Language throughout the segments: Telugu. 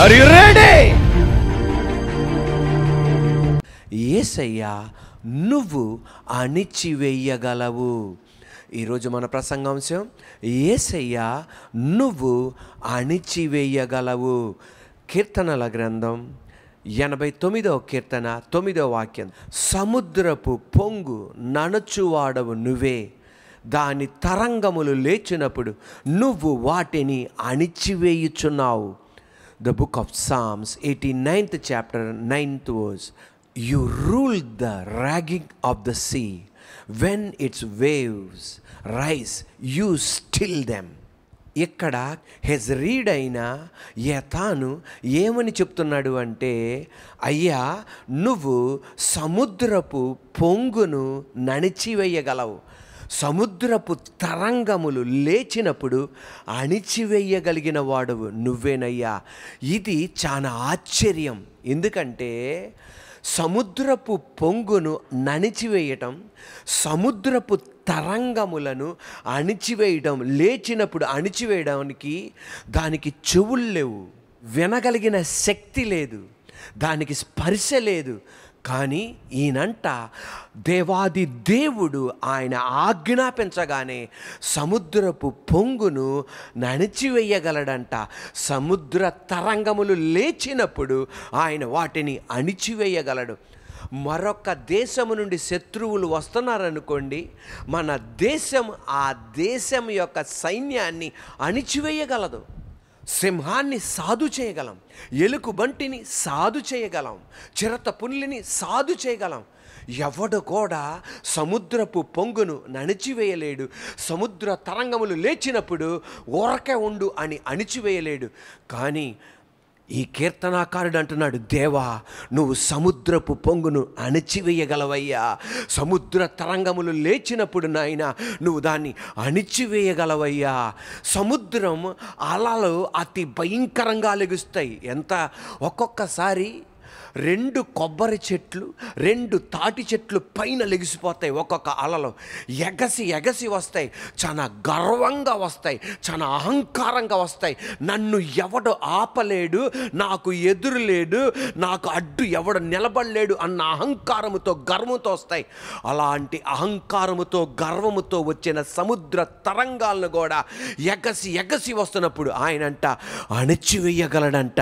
ఆర్ ఏసయ్యా నువ్వు అణిచివేయగలవు ఈరోజు మన ప్రసంగాంశం ఏసయ్యా నువ్వు అణిచివేయగలవు కీర్తనల గ్రంథం ఎనభై తొమ్మిదవ కీర్తన తొమ్మిదవ వాక్యం సముద్రపు పొంగు నణచువాడవు నువ్వే దాని తరంగములు లేచినప్పుడు నువ్వు వాటిని అణిచివేయుచున్నావు the book of Psalms eighty ninth chapter ninth verse you rule the raging of the sea when its waves rise you still them ఇక్కడ హెజ్ రీడ్ అయినా యథాను ఏమని చెప్తున్నాడు అంటే అయ్యా నువ్వు సముద్రపు పొంగును నడిచివేయగలవు సముద్రపు తరంగములు లేచినప్పుడు అణిచివేయగలిగిన వాడు నువ్వేనయ్యా ఇది చాలా ఆశ్చర్యం ఎందుకంటే సముద్రపు పొంగును నణిచివేయటం సముద్రపు తరంగములను అణిచివేయడం లేచినప్పుడు అణిచివేయడానికి దానికి చెవులు లేవు వినగలిగిన శక్తి లేదు దానికి స్పర్శ లేదు కానీ ఈయనంట దేవాది దేవుడు ఆయన ఆజ్ఞాపించగానే సముద్రపు పొంగును నణిచివేయగలడంట సముద్ర తరంగములు లేచినప్పుడు ఆయన వాటిని అణిచివేయగలడు మరొక దేశము నుండి శత్రువులు వస్తున్నారనుకోండి మన దేశం ఆ దేశం యొక్క సైన్యాన్ని అణిచివేయగలదు సింహాన్ని సాధు చేయగలం బంటిని సాధు చేయగలం చిరత పుల్లిని సాధు చేయగలం ఎవడు కూడా సముద్రపు పొంగును నణిచివేయలేడు సముద్ర తరంగములు లేచినప్పుడు ఊరకే ఉండు అని అణిచివేయలేడు కానీ ఈ కీర్తనాకారుడు అంటున్నాడు దేవా నువ్వు సముద్రపు పొంగును అణిచివేయగలవయ్యా సముద్ర తరంగములు లేచినప్పుడు నాయన నువ్వు దాన్ని అణిచివేయగలవయ్యా సముద్రం అలలు అతి భయంకరంగా లెగుస్తాయి ఎంత ఒక్కొక్కసారి రెండు కొబ్బరి చెట్లు రెండు తాటి చెట్లు పైన లెగిసిపోతాయి ఒక్కొక్క అలలో ఎగసి ఎగసి వస్తాయి చాలా గర్వంగా వస్తాయి చాలా అహంకారంగా వస్తాయి నన్ను ఎవడు ఆపలేడు నాకు ఎదురు లేడు నాకు అడ్డు ఎవడు నిలబడలేడు అన్న అహంకారముతో గర్వంతో వస్తాయి అలాంటి అహంకారముతో గర్వముతో వచ్చిన సముద్ర తరంగాలను కూడా ఎగసి ఎగసి వస్తున్నప్పుడు ఆయనంట అణచివేయగలడంట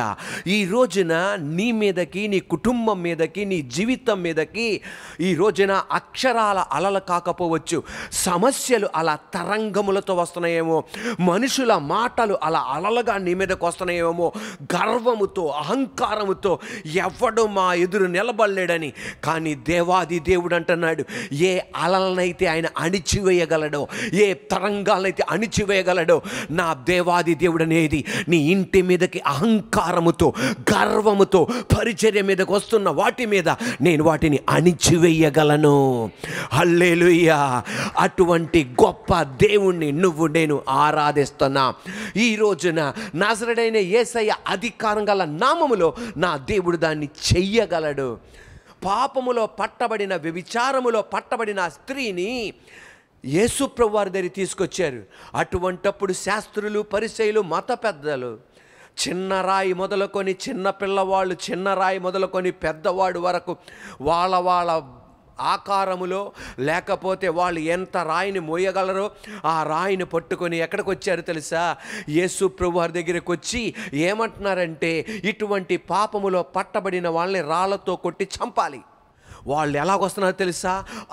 ఈ రోజున నీ మీదకి మీదకి నీ కుటుంబం మీదకి నీ జీవితం మీదకి ఈ రోజున అక్షరాల అలలు కాకపోవచ్చు సమస్యలు అలా తరంగములతో వస్తున్నాయేమో మనుషుల మాటలు అలా అలలుగా నీ మీదకు వస్తున్నాయేమో గర్వముతో అహంకారముతో ఎవడు మా ఎదురు నిలబడలేడని కానీ దేవాది దేవుడు అంటున్నాడు ఏ అలలనైతే ఆయన అణిచివేయగలడో ఏ తరంగాలనైతే అణిచివేయగలడో నా దేవాది దేవుడు అనేది నీ ఇంటి మీదకి అహంకారముతో గర్వముతో పరిచయం దినచర్య మీదకు వస్తున్న వాటి మీద నేను వాటిని అణిచివేయగలను హల్లేలుయ్యా అటువంటి గొప్ప దేవుణ్ణి నువ్వు నేను ఆరాధిస్తున్నా ఈ రోజున నాసరుడైన ఏసయ్య అధికారం గల నామములో నా దేవుడు దాన్ని చెయ్యగలడు పాపములో పట్టబడిన వ్యభిచారములో పట్టబడిన స్త్రీని యేసుప్రభు వారి దగ్గర తీసుకొచ్చారు అటువంటప్పుడు శాస్త్రులు పరిచయులు మత పెద్దలు చిన్న రాయి మొదలుకొని చిన్న పిల్లవాళ్ళు చిన్న రాయి మొదలుకొని పెద్దవాడు వరకు వాళ్ళ వాళ్ళ ఆకారములో లేకపోతే వాళ్ళు ఎంత రాయిని మోయగలరో ఆ రాయిని పట్టుకొని ఎక్కడికి వచ్చారు తెలుసా యేసు ప్రభు వారి దగ్గరికి వచ్చి ఏమంటున్నారంటే ఇటువంటి పాపములో పట్టబడిన వాళ్ళని రాళ్లతో కొట్టి చంపాలి వాళ్ళు ఎలాగొస్తున్నారు తెలుసా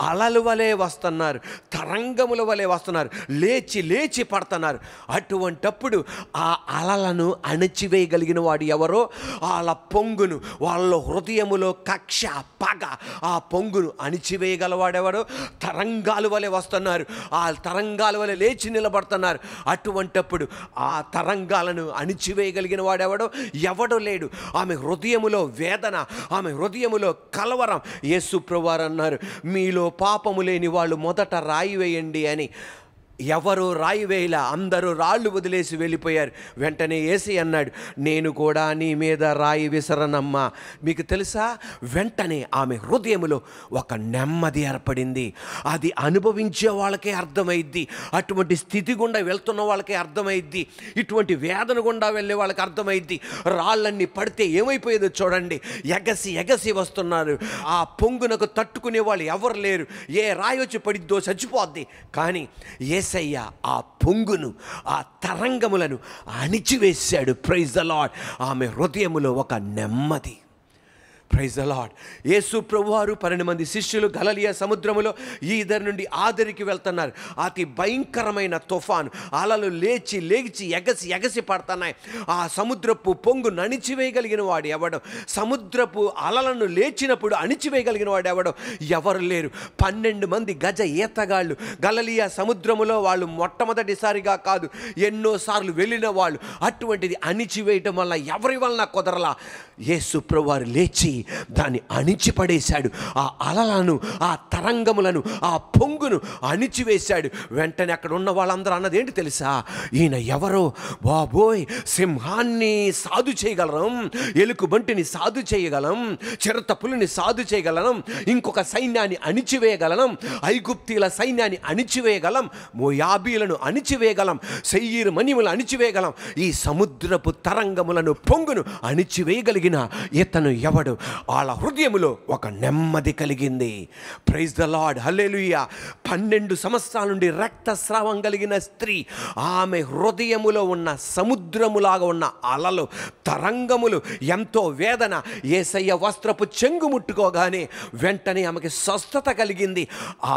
అలలు వలె వస్తున్నారు తరంగముల వలె వస్తున్నారు లేచి లేచి పడుతున్నారు అటువంటప్పుడు ఆ అలలను అణచివేయగలిగిన వాడు ఎవరో వాళ్ళ పొంగును వాళ్ళ హృదయములో కక్ష పగ ఆ పొంగును అణిచివేయగలవాడెవడో తరంగాలు వలె వస్తున్నారు ఆ తరంగాలు వలె లేచి నిలబడుతున్నారు అటువంటప్పుడు ఆ తరంగాలను అణిచివేయగలిగిన వాడెవడో ఎవడో లేడు ఆమె హృదయములో వేదన ఆమె హృదయములో కలవరం యేసు అన్నారు మీలో పాపము లేని వాళ్ళు మొదట రాయి వేయండి అని ఎవరు రాయి వేయలా అందరూ రాళ్ళు వదిలేసి వెళ్ళిపోయారు వెంటనే వేసి అన్నాడు నేను కూడా నీ మీద రాయి విసరనమ్మా మీకు తెలుసా వెంటనే ఆమె హృదయములో ఒక నెమ్మది ఏర్పడింది అది అనుభవించే వాళ్ళకే అర్థమైద్ది అటువంటి స్థితి గుండా వెళ్తున్న వాళ్ళకే అర్థమైద్ది ఇటువంటి వేదన గుండా వెళ్ళే వాళ్ళకి అర్థమైద్ది రాళ్ళన్నీ పడితే ఏమైపోయేదో చూడండి ఎగసి ఎగసి వస్తున్నారు ఆ పొంగునకు తట్టుకునే వాళ్ళు ఎవరు లేరు ఏ రాయి వచ్చి పడిద్దో చచ్చిపోద్ది కానీ ఏ ఏసయ్య ఆ పొంగును ఆ తరంగములను అణిచివేశాడు ప్రైజ్ ద లాడ్ ఆమె హృదయములో ఒక నెమ్మది ప్రైజ్ అలాడ్ యేసు ప్రభువారు పన్నెండు మంది శిష్యులు గలలియా సముద్రములో ఈ ఇద్దరి నుండి ఆదరికి వెళ్తున్నారు అతి భయంకరమైన తుఫాను అలలు లేచి లేచి ఎగసి ఎగసి పడుతున్నాయి ఆ సముద్రపు పొంగు నణిచివేయగలిగిన వాడు ఎవడం సముద్రపు అలలను లేచినప్పుడు అణిచివేయగలిగిన వాడు ఎవడం ఎవరు లేరు పన్నెండు మంది గజ ఈతగాళ్ళు గలలియా సముద్రములో వాళ్ళు మొట్టమొదటిసారిగా కాదు ఎన్నోసార్లు వెళ్ళిన వాళ్ళు అటువంటిది అణిచివేయటం వల్ల ఎవరి వలన కుదరలా యేసు ప్రభువారు లేచి దాన్ని అణిచిపడేశాడు ఆ అలలను ఆ తరంగములను ఆ పొంగును అణిచివేశాడు వెంటనే అక్కడ ఉన్న వాళ్ళందరూ అన్నది ఏంటి తెలుసా ఈయన ఎవరో బాబోయ్ సింహాన్ని సాధు చేయగలం బంటిని సాధు చేయగలం చిరత పులిని సాధు చేయగలం ఇంకొక సైన్యాన్ని అణిచివేయగలం ఐగుప్తీల సైన్యాన్ని అణిచివేయగలం మోయాబీలను అణిచివేయగలం సెయ్యీరు మణిములు అణిచివేయగలం ఈ సముద్రపు తరంగములను పొంగును అణిచివేయగలిగి కలిగిన ఇతను ఎవడు వాళ్ళ హృదయములో ఒక నెమ్మది కలిగింది ప్రైజ్ ద లాడ్ హల్లెలుయ పన్నెండు సంవత్సరాల నుండి రక్తస్రావం కలిగిన స్త్రీ ఆమె హృదయములో ఉన్న సముద్రములాగా ఉన్న అలలు తరంగములు ఎంతో వేదన ఏసయ్య వస్త్రపు చెంగు ముట్టుకోగానే వెంటనే ఆమెకి స్వస్థత కలిగింది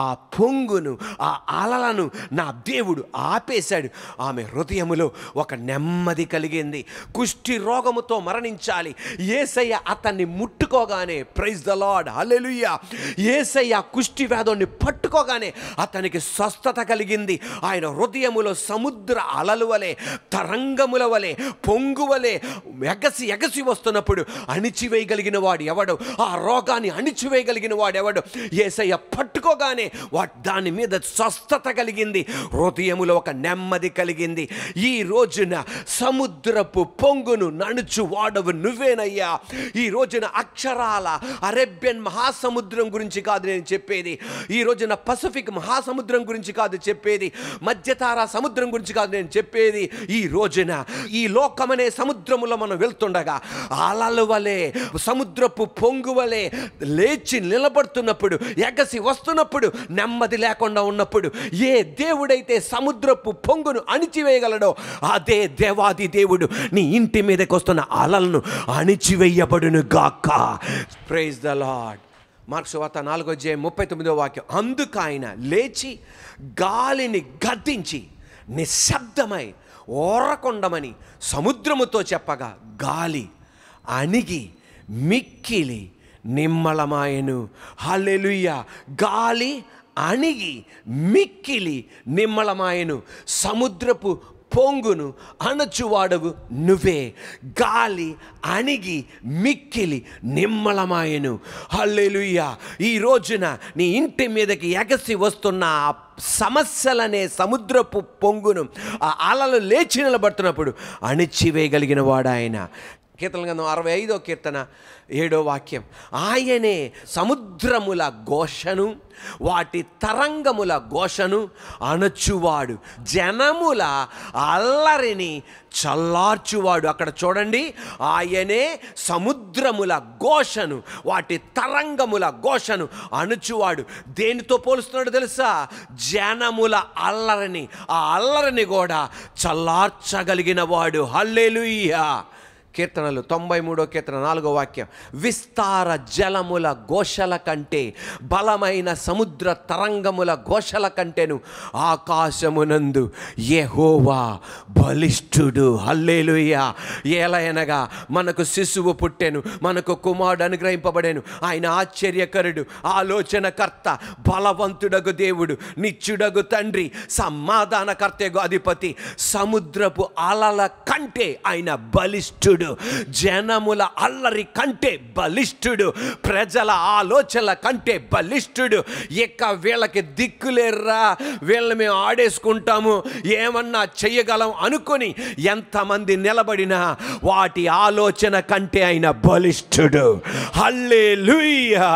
ఆ పొంగును ఆ అలలను నా దేవుడు ఆపేశాడు ఆమె హృదయములో ఒక నెమ్మది కలిగింది కుష్టి రోగముతో మరణించాలి ఏసయ్య అతన్ని ముట్టుకోగానే praise the Lord hallelujah Yesayya కుష్టి వ్యాధుని పట్టుకోగానే అతనికి స్వస్థత కలిగింది ఆయన హృదయములో సముద్ర అలలు వలె తరంగముల వలె పొంగు వలె ఎగసి ఎగసి వస్తున్నప్పుడు అణిచివేయగలిగిన వాడు ఎవడు ఆ రోగాన్ని అణిచివేయగలిగిన వాడు ఎవడు ఏసయ్య పట్టుకోగానే వాటి దాని మీద స్వస్థత కలిగింది హృదయములో ఒక నెమ్మది కలిగింది ఈ రోజున సముద్రపు పొంగును నడుచు వాడవు నువ్వేనయ్యా అయ్యా ఈ రోజున అక్షరాల అరేబియన్ మహాసముద్రం గురించి కాదు నేను చెప్పేది ఈ రోజున పసిఫిక్ మహాసముద్రం గురించి కాదు చెప్పేది మధ్యతారా సముద్రం గురించి కాదు నేను చెప్పేది ఈ రోజున ఈ లోకమనే సముద్రములో మనం వెళ్తుండగా అలలు వలె సముద్రపు పొంగు వలె లేచి నిలబడుతున్నప్పుడు ఎగసి వస్తున్నప్పుడు నెమ్మది లేకుండా ఉన్నప్పుడు ఏ దేవుడైతే సముద్రపు పొంగును అణిచివేయగలడో అదే దేవాది దేవుడు నీ ఇంటి మీదకి వస్తున్న అలలను అణి అణిచివేయబడును గాక ప్రైజ్ ద లాడ్ మార్క్స్ వార్త నాలుగో జే ముప్పై తొమ్మిదో వాక్యం అందుకు ఆయన లేచి గాలిని గద్దించి నిశ్శబ్దమై ఓరకొండమని సముద్రముతో చెప్పగా గాలి అణిగి మిక్కిలి నిమ్మలమాయను హలెలుయ్య గాలి అణిగి మిక్కిలి నిమ్మలమాయను సముద్రపు పొంగును అణచువాడవు నువ్వే గాలి అణిగి మిక్కిలి నిమ్మలమాయను హల్లెలుయ్యా ఈ రోజున నీ ఇంటి మీదకి ఎగసి వస్తున్న ఆ సమస్యలనే సముద్రపు పొంగును ఆ అలలు లేచి నిలబడుతున్నప్పుడు అణిచివేయగలిగిన వాడాయన కీర్తన గంధం అరవై ఐదో కీర్తన ఏడో వాక్యం ఆయనే సముద్రముల ఘోషను వాటి తరంగముల ఘోషను అణచువాడు జనముల అల్లరిని చల్లార్చువాడు అక్కడ చూడండి ఆయనే సముద్రముల ఘోషను వాటి తరంగముల ఘోషను అణుచువాడు దేనితో పోలుస్తున్నాడు తెలుసా జనముల అల్లరిని ఆ అల్లరిని కూడా చల్లార్చగలిగిన వాడు హల్లేలుయ్యా కీర్తనలు తొంభై మూడో కీర్తన నాలుగో వాక్యం విస్తార జలముల ఘోషల కంటే బలమైన సముద్ర తరంగముల ఘోషల కంటేను ఆకాశమునందు యహోవా బలిష్ఠుడు హల్లేలుయ్య ఏలయనగా మనకు శిశువు పుట్టెను మనకు కుమారుడు అనుగ్రహింపబడాను ఆయన ఆశ్చర్యకరుడు ఆలోచనకర్త బలవంతుడగు దేవుడు నిత్యుడగు తండ్రి సమాధానకర్తగు అధిపతి సముద్రపు అలల కంటే ఆయన బలిష్ఠుడు బలిష్ఠుడు జనముల అల్లరి కంటే బలిష్ఠుడు ప్రజల ఆలోచనల కంటే బలిష్ఠుడు ఇక వీళ్ళకి దిక్కులేర్రా వీళ్ళని మేము ఆడేసుకుంటాము ఏమన్నా చెయ్యగలం అనుకొని ఎంతమంది నిలబడినా వాటి ఆలోచన కంటే ఆయన బలిష్ఠుడు హల్లే లూయా